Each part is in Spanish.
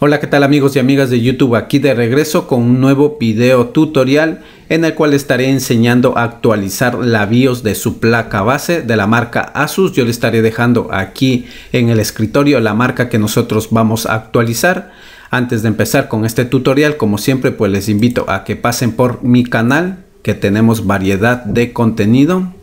Hola qué tal amigos y amigas de YouTube, aquí de regreso con un nuevo video tutorial en el cual estaré enseñando a actualizar la BIOS de su placa base de la marca Asus. Yo le estaré dejando aquí en el escritorio la marca que nosotros vamos a actualizar. Antes de empezar con este tutorial, como siempre, pues les invito a que pasen por mi canal, que tenemos variedad de contenido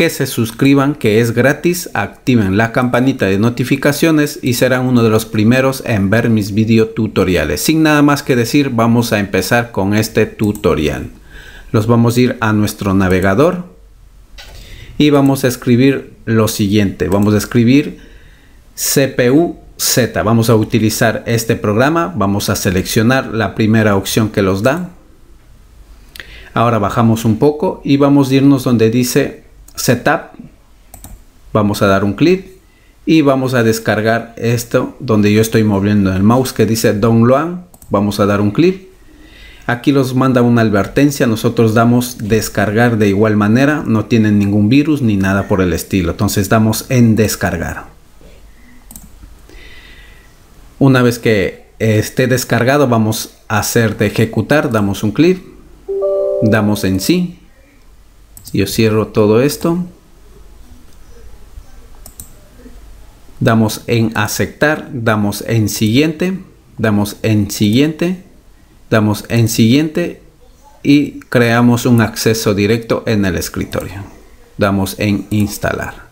que se suscriban que es gratis, activen la campanita de notificaciones y serán uno de los primeros en ver mis video tutoriales. Sin nada más que decir vamos a empezar con este tutorial. Los vamos a ir a nuestro navegador y vamos a escribir lo siguiente. Vamos a escribir CPU Z. Vamos a utilizar este programa. Vamos a seleccionar la primera opción que los da. Ahora bajamos un poco y vamos a irnos donde dice setup vamos a dar un clic y vamos a descargar esto donde yo estoy moviendo el mouse que dice download vamos a dar un clic aquí los manda una advertencia nosotros damos descargar de igual manera no tienen ningún virus ni nada por el estilo entonces damos en descargar una vez que esté descargado vamos a hacer de ejecutar damos un clic damos en sí yo cierro todo esto. Damos en aceptar, damos en siguiente, damos en siguiente, damos en siguiente y creamos un acceso directo en el escritorio. Damos en instalar.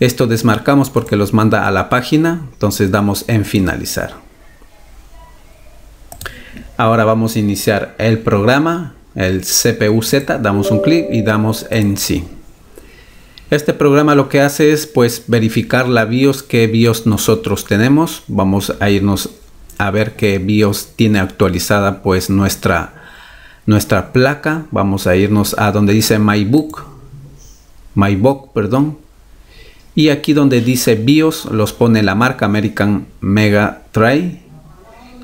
Esto desmarcamos porque los manda a la página, entonces damos en finalizar. Ahora vamos a iniciar el programa el CPU-Z, damos un clic y damos en sí. Este programa lo que hace es pues verificar la BIOS, que BIOS nosotros tenemos. Vamos a irnos a ver qué BIOS tiene actualizada pues nuestra, nuestra placa. Vamos a irnos a donde dice MyBook, MyBook, perdón. Y aquí donde dice BIOS los pone la marca American Mega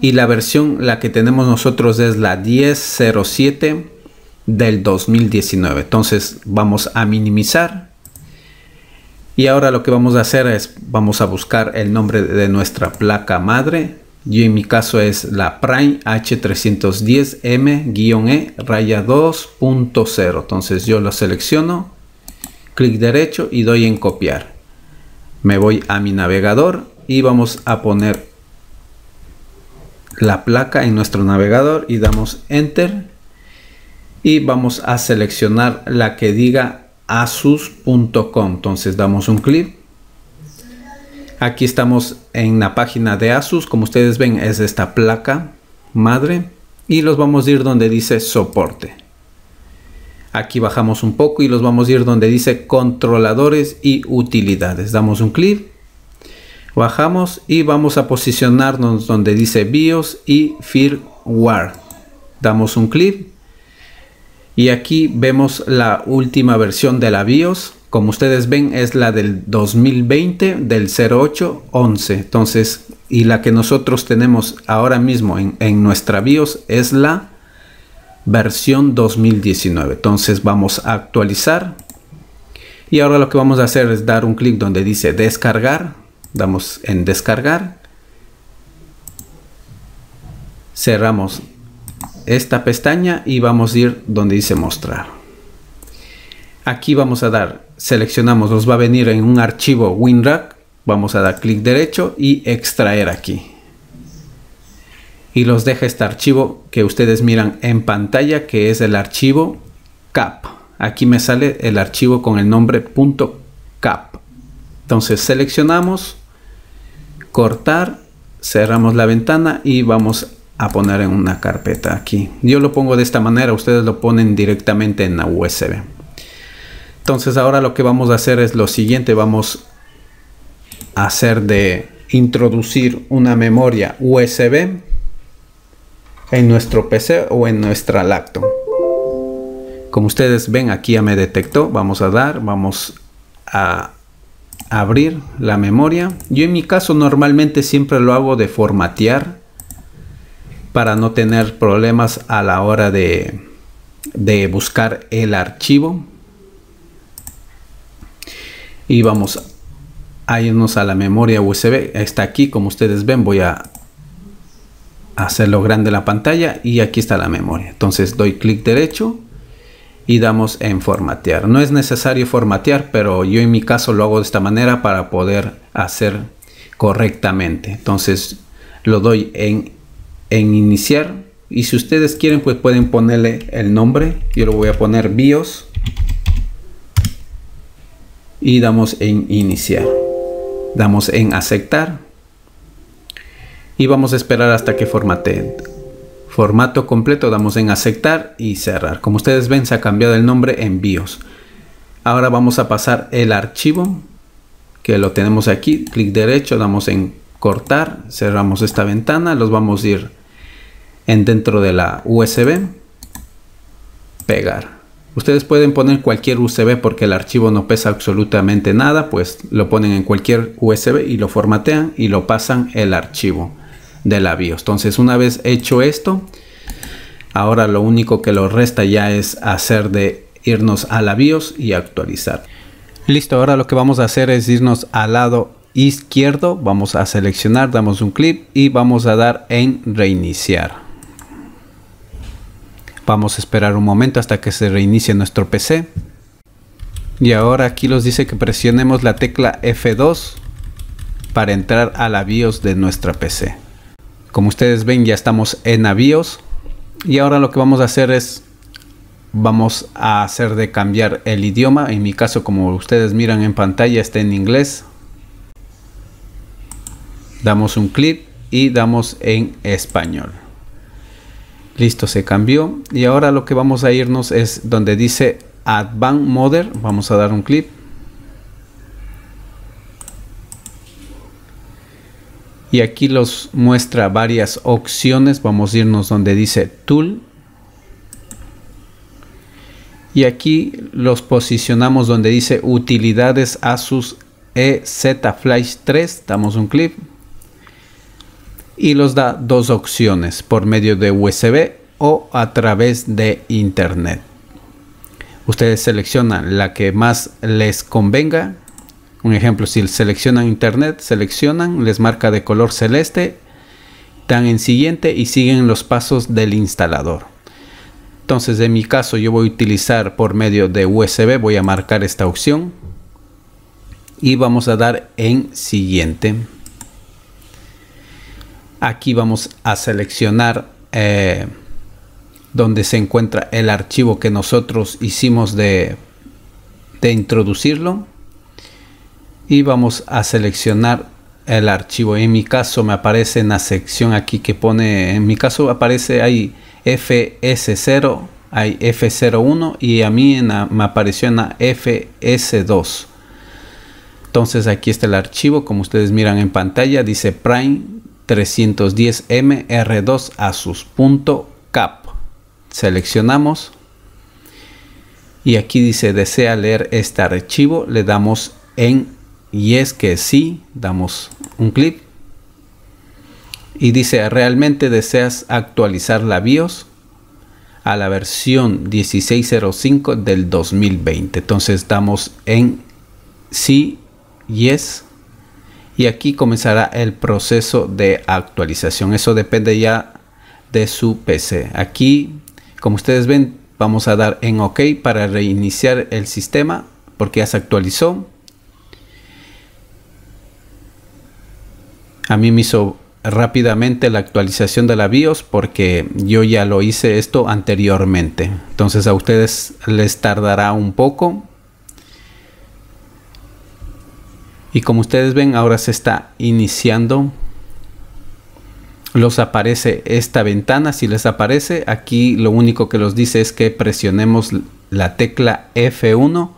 y la versión, la que tenemos nosotros es la 1007 del 2019. Entonces vamos a minimizar. Y ahora lo que vamos a hacer es, vamos a buscar el nombre de nuestra placa madre. Yo en mi caso es la Prime H310M-E raya 2.0. Entonces yo lo selecciono, clic derecho y doy en copiar. Me voy a mi navegador y vamos a poner la placa en nuestro navegador y damos enter y vamos a seleccionar la que diga asus.com entonces damos un clic aquí estamos en la página de asus como ustedes ven es esta placa madre y los vamos a ir donde dice soporte aquí bajamos un poco y los vamos a ir donde dice controladores y utilidades damos un clic Bajamos y vamos a posicionarnos donde dice BIOS y firmware. Damos un clic y aquí vemos la última versión de la BIOS. Como ustedes ven es la del 2020 del 0811. Entonces, y la que nosotros tenemos ahora mismo en, en nuestra BIOS es la versión 2019. Entonces vamos a actualizar. Y ahora lo que vamos a hacer es dar un clic donde dice descargar damos en descargar, cerramos esta pestaña y vamos a ir donde dice mostrar. Aquí vamos a dar, seleccionamos, nos va a venir en un archivo WinRack. vamos a dar clic derecho y extraer aquí. Y los deja este archivo que ustedes miran en pantalla que es el archivo CAP. Aquí me sale el archivo con el nombre .cap. Entonces seleccionamos, cortar, cerramos la ventana y vamos a poner en una carpeta aquí. Yo lo pongo de esta manera, ustedes lo ponen directamente en la USB. Entonces ahora lo que vamos a hacer es lo siguiente, vamos a hacer de introducir una memoria USB en nuestro PC o en nuestra laptop. Como ustedes ven aquí ya me detectó, vamos a dar, vamos a abrir la memoria. Yo en mi caso normalmente siempre lo hago de formatear para no tener problemas a la hora de, buscar el archivo. Y vamos a irnos a la memoria USB. Está aquí, como ustedes ven, voy a hacerlo grande la pantalla y aquí está la memoria. Entonces doy clic derecho y damos en formatear. No es necesario formatear, pero yo en mi caso lo hago de esta manera para poder hacer correctamente. Entonces lo doy en, en iniciar y si ustedes quieren pues pueden ponerle el nombre. Yo lo voy a poner BIOS y damos en iniciar. Damos en aceptar y vamos a esperar hasta que formatee formato completo damos en aceptar y cerrar como ustedes ven se ha cambiado el nombre en BIOS ahora vamos a pasar el archivo que lo tenemos aquí clic derecho damos en cortar cerramos esta ventana los vamos a ir en dentro de la USB pegar ustedes pueden poner cualquier USB porque el archivo no pesa absolutamente nada pues lo ponen en cualquier USB y lo formatean y lo pasan el archivo de la BIOS. Entonces una vez hecho esto, ahora lo único que lo resta ya es hacer de irnos a la BIOS y actualizar. Listo, ahora lo que vamos a hacer es irnos al lado izquierdo, vamos a seleccionar, damos un clic y vamos a dar en reiniciar. Vamos a esperar un momento hasta que se reinicie nuestro PC. Y ahora aquí nos dice que presionemos la tecla F2 para entrar a la BIOS de nuestra PC. Como ustedes ven, ya estamos en avíos. Y ahora lo que vamos a hacer es, vamos a hacer de cambiar el idioma. En mi caso, como ustedes miran en pantalla, está en inglés. Damos un clic y damos en español. Listo, se cambió. Y ahora lo que vamos a irnos es donde dice Advanced Mother. Vamos a dar un clic y aquí los muestra varias opciones. Vamos a irnos donde dice Tool. Y aquí los posicionamos donde dice Utilidades Asus EZ Flash 3. Damos un clic. Y los da dos opciones por medio de USB o a través de Internet. Ustedes seleccionan la que más les convenga un ejemplo, si seleccionan internet, seleccionan, les marca de color celeste, dan en siguiente y siguen los pasos del instalador. Entonces en mi caso yo voy a utilizar por medio de USB, voy a marcar esta opción y vamos a dar en siguiente. Aquí vamos a seleccionar eh, donde se encuentra el archivo que nosotros hicimos de introducirlo y vamos a seleccionar el archivo. En mi caso me aparece en la sección aquí que pone, en mi caso aparece ahí FS0, hay F01 y a mí me apareció en la FS2. Entonces aquí está el archivo, como ustedes miran en pantalla, dice Prime 310MR2 Asus.cap. Seleccionamos y aquí dice desea leer este archivo, le damos en y es que sí, damos un clic y dice, ¿realmente deseas actualizar la BIOS? a la versión 1605 del 2020. Entonces damos en sí, yes. Y aquí comenzará el proceso de actualización. Eso depende ya de su PC. Aquí, como ustedes ven, vamos a dar en OK para reiniciar el sistema porque ya se actualizó. A mí me hizo rápidamente la actualización de la BIOS porque yo ya lo hice esto anteriormente. Entonces a ustedes les tardará un poco. Y como ustedes ven, ahora se está iniciando. Los aparece esta ventana. Si les aparece, aquí lo único que los dice es que presionemos la tecla F1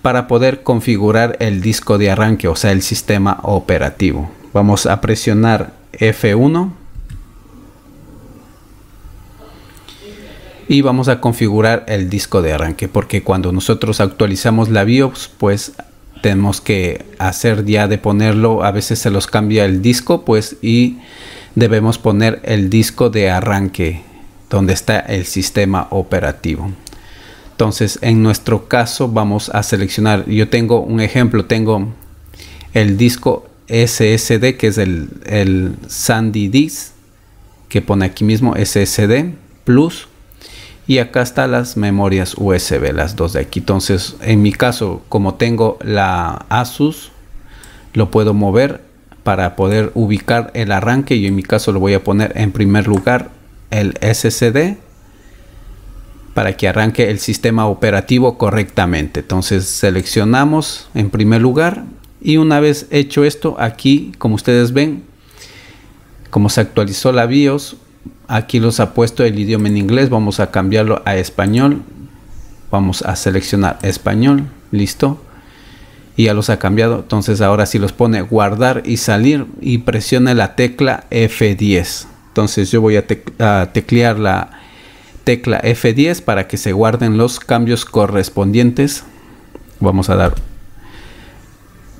para poder configurar el disco de arranque, o sea, el sistema operativo. Vamos a presionar F1. Y vamos a configurar el disco de arranque porque cuando nosotros actualizamos la BIOS pues tenemos que hacer ya de ponerlo a veces se los cambia el disco pues y debemos poner el disco de arranque donde está el sistema operativo entonces en nuestro caso vamos a seleccionar yo tengo un ejemplo tengo el disco SSD, que es el, el Sandy Disk, que pone aquí mismo SSD Plus. Y acá están las memorias USB, las dos de aquí. Entonces, en mi caso, como tengo la Asus, lo puedo mover para poder ubicar el arranque. y en mi caso lo voy a poner en primer lugar el SSD para que arranque el sistema operativo correctamente. Entonces seleccionamos en primer lugar y una vez hecho esto, aquí, como ustedes ven, como se actualizó la BIOS, aquí los ha puesto el idioma en inglés. Vamos a cambiarlo a español. Vamos a seleccionar español. Listo. Y ya los ha cambiado. Entonces ahora sí los pone guardar y salir y presione la tecla F10. Entonces yo voy a, a teclear la tecla F10 para que se guarden los cambios correspondientes. Vamos a dar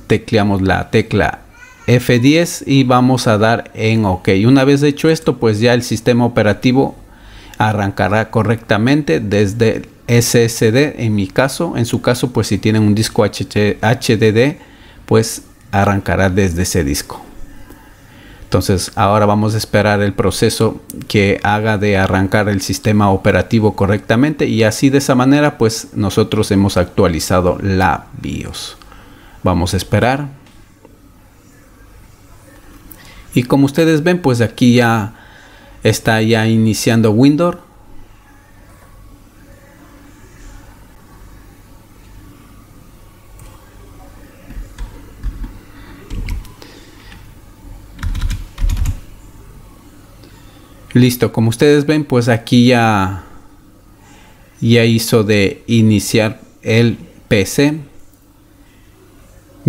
tecleamos la tecla F10 y vamos a dar en OK. Una vez hecho esto, pues ya el sistema operativo arrancará correctamente desde SSD en mi caso. En su caso, pues si tienen un disco HDD, pues arrancará desde ese disco. Entonces ahora vamos a esperar el proceso que haga de arrancar el sistema operativo correctamente y así de esa manera pues nosotros hemos actualizado la BIOS. Vamos a esperar. Y como ustedes ven, pues aquí ya está ya iniciando Windows. Listo, como ustedes ven, pues aquí ya, ya hizo de iniciar el PC.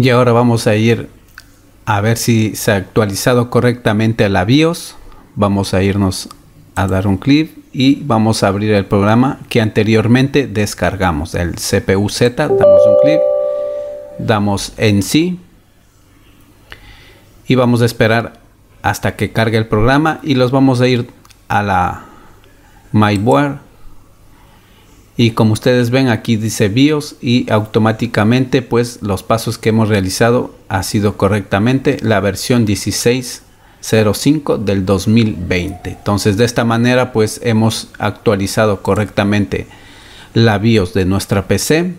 Y ahora vamos a ir a ver si se ha actualizado correctamente la BIOS. Vamos a irnos a dar un clic y vamos a abrir el programa que anteriormente descargamos, el CPU-Z. Damos un clic, damos en sí y vamos a esperar hasta que cargue el programa y los vamos a ir a la MyBoard y como ustedes ven aquí dice BIOS y automáticamente pues los pasos que hemos realizado ha sido correctamente la versión 16.05 del 2020 entonces de esta manera pues hemos actualizado correctamente la BIOS de nuestra PC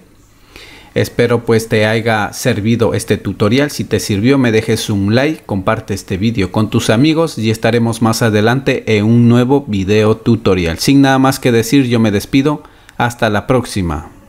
Espero pues te haya servido este tutorial. Si te sirvió me dejes un like, comparte este vídeo con tus amigos y estaremos más adelante en un nuevo video tutorial. Sin nada más que decir yo me despido. Hasta la próxima.